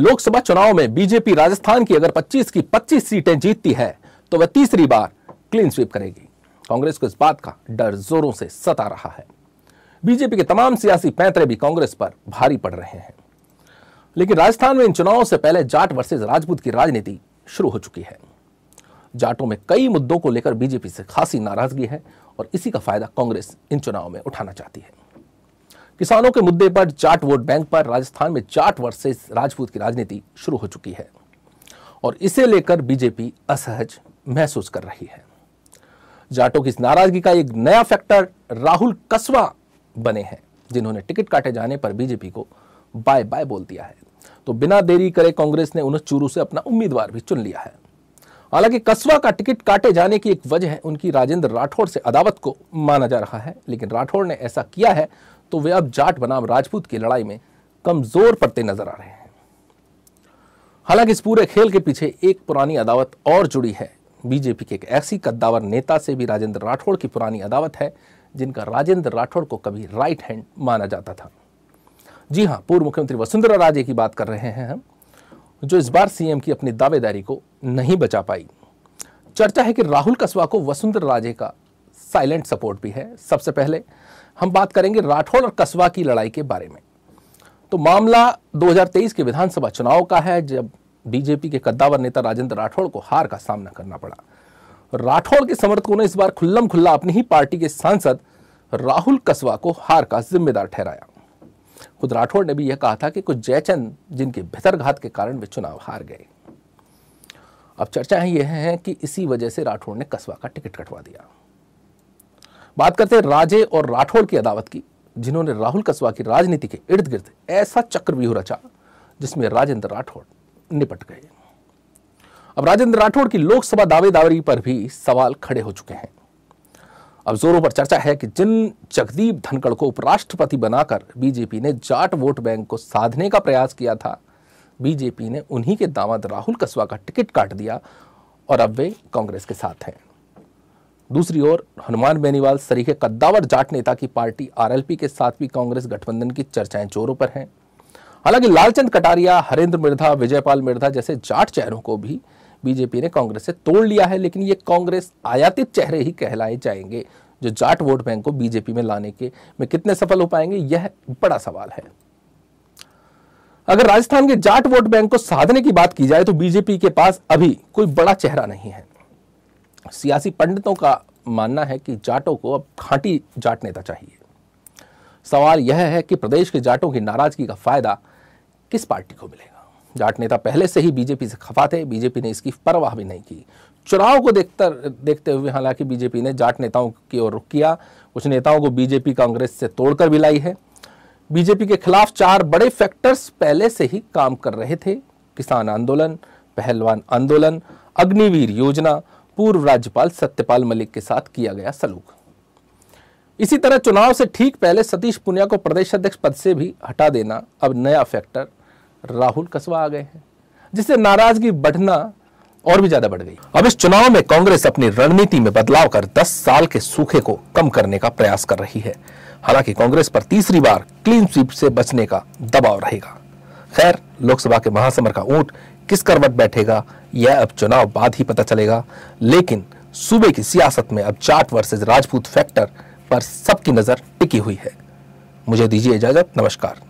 लोकसभा चुनाव में बीजेपी राजस्थान की अगर 25 की 25 सीटें जीतती है तो वह तीसरी बार क्लीन स्वीप करेगी कांग्रेस को इस बात का डर जोरों से सता रहा है बीजेपी के तमाम सियासी पैंतरे भी कांग्रेस पर भारी पड़ रहे हैं लेकिन राजस्थान में इन चुनावों से पहले जाट वर्सेज राजपूत की राजनीति शुरू हो चुकी है जाटों में कई मुद्दों को लेकर बीजेपी से खासी नाराजगी है और इसी का फायदा कांग्रेस इन चुनावों में उठाना चाहती है किसानों के मुद्दे पर जाट वोट बैंक पर राजस्थान में जाट वर्सेस राजपूत की राजनीति शुरू हो चुकी है और इसे लेकर बीजेपी असहज महसूस कर रही है जाटों की इस नाराजगी का एक नया फैक्टर राहुल कस्वा बने हैं जिन्होंने टिकट काटे जाने पर बीजेपी को बाय बाय बोल दिया है तो बिना देरी करे कांग्रेस ने उन्हें चूरू से अपना उम्मीदवार भी चुन लिया है हालांकि कस्बा का टिकट काटे जाने की एक वजह है उनकी राजेंद्र राठौड़ से अदावत को माना जा रहा है लेकिन राठौड़ ने ऐसा किया है तो वे अब जाट बनाम राजपूत की लड़ाई में कमजोर पड़ते नजर आ रहे हैं हालांकि इस पूरे खेल के पीछे एक पुरानी अदावत और जुड़ी है बीजेपी के एक ऐसी कद्दावर नेता से भी राजेंद्र राठौड़ की पुरानी अदावत है जिनका राजेंद्र राठौड़ को कभी राइट हैंड माना जाता था जी हाँ पूर्व मुख्यमंत्री वसुंधरा राजे की बात कर रहे हैं हम जो इस बार सीएम की अपनी दावेदारी को नहीं बचा पाई चर्चा है कि राहुल कस्बा को वसुंधरा राजे का साइलेंट सपोर्ट भी है सबसे पहले हम बात करेंगे राठौड़ और कस्बा की लड़ाई के बारे में तो मामला 2023 के विधानसभा चुनाव का है जब बीजेपी के कद्दावर नेता राजेंद्र राठौड़ को हार का सामना करना पड़ा राठौड़ के समर्थकों ने इस बार खुल्लम खुल्ला अपनी ही पार्टी के सांसद राहुल कस्बा को हार का जिम्मेदार ठहराया खुद राठौड़ ने भी यह कहा था कि कुछ जयचंद जिनके भितरघात के कारण वे चुनाव हार गए अब चर्चाएं यह है कि इसी वजह से राठौड़ ने कस्बा का टिकट कटवा दिया बात करते हैं राजे और राठौड़ की अदावत की जिन्होंने राहुल कस्बा की राजनीति के इर्द गिर्द ऐसा चक्रव्यूह रचा जिसमें राजेंद्र राठौड़ निपट गए अब राजेंद्र राठौड़ की लोकसभा दावेदारी पर भी सवाल खड़े हो चुके हैं अब जोरों पर चर्चा है कि जिन जगदीप धनखड़ को उपराष्ट्रपति बनाकर बीजेपी ने जाट वोट बैंक को साधने का प्रयास किया था बीजेपी ने उन्हीं के दामाद राहुल कस्बा का टिकट काट दिया और अब वे कांग्रेस के साथ हैं दूसरी ओर हनुमान बेनीवाल सरीखे कद्दावर जाट नेता की पार्टी आरएलपी के साथ भी कांग्रेस गठबंधन की चर्चाएं जोरों पर हैं हालांकि लालचंद कटारिया हरेंद्र मिर्धा विजयपाल मिर्धा जैसे जाट चेहरों को भी बीजेपी ने कांग्रेस से तोड़ लिया है लेकिन ये कांग्रेस आयातित चेहरे ही कहलाए जाएंगे जो जाट वोट बैंक को बीजेपी में लाने के में कितने सफल हो पाएंगे यह बड़ा सवाल है अगर राजस्थान के जाट वोट बैंक को साधने की बात की जाए तो बीजेपी के पास अभी कोई बड़ा चेहरा नहीं है सियासी पंडितों का मानना है कि जाटों को अब खांटी जाट नेता चाहिए सवाल यह है कि प्रदेश के जाटों की नाराजगी का फायदा किस पार्टी को मिलेगा जाट नेता पहले से ही बीजेपी से खफा थे बीजेपी ने इसकी परवाह भी नहीं की चुनाव को देखकर देखते हुए हालांकि बीजेपी ने जाट नेताओं की ओर रुख किया कुछ नेताओं को बीजेपी कांग्रेस से तोड़कर भी लाई है बीजेपी के खिलाफ चार बड़े फैक्टर्स पहले से ही काम कर रहे थे किसान आंदोलन पहलवान आंदोलन अग्निवीर योजना पूर्व राज्यपाल सत्यपाल मलिक के साथ किया गया सलूक इसी तरह चुनाव से ठीक पहले सतीश पुनिया को प्रदेश अध्यक्ष पद से भी हटा देना अब नया फैक्टर राहुल कसवा आ गए हैं जिससे नाराजगी बढ़ना और भी ज्यादा बढ़ गई अब इस चुनाव में कांग्रेस अपनी रणनीति में बदलाव कर 10 साल के सूखे को कम करने का प्रयास कर रही है हालांकि कांग्रेस पर तीसरी बार क्लीन स्वीप से बचने का दबाव रहेगा खैर लोकसभा के महासमर का ऊंट किस करवट बैठेगा यह अब चुनाव बाद ही पता चलेगा लेकिन सूबे की सियासत में अब जाट वर्सेज राजपूत फैक्टर पर सबकी नज़र टिकी हुई है मुझे दीजिए इजाज़त नमस्कार